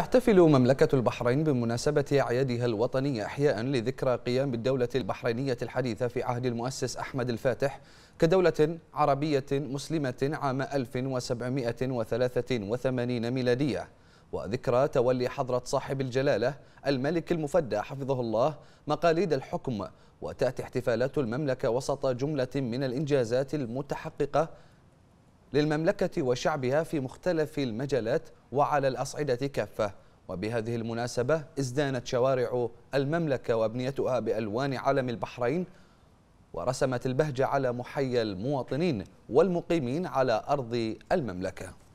تحتفل مملكة البحرين بمناسبة أعيادها الوطنية إحياء لذكرى قيام الدولة البحرينية الحديثة في عهد المؤسس أحمد الفاتح كدولة عربية مسلمة عام 1783 ميلادية وذكرى تولي حضرة صاحب الجلالة الملك المفدى حفظه الله مقاليد الحكم وتأتي احتفالات المملكة وسط جملة من الإنجازات المتحققة للمملكة وشعبها في مختلف المجالات وعلى الأصعدة كافة وبهذه المناسبة ازدانت شوارع المملكة وأبنيتها بألوان علم البحرين ورسمت البهجة على محيى المواطنين والمقيمين على أرض المملكة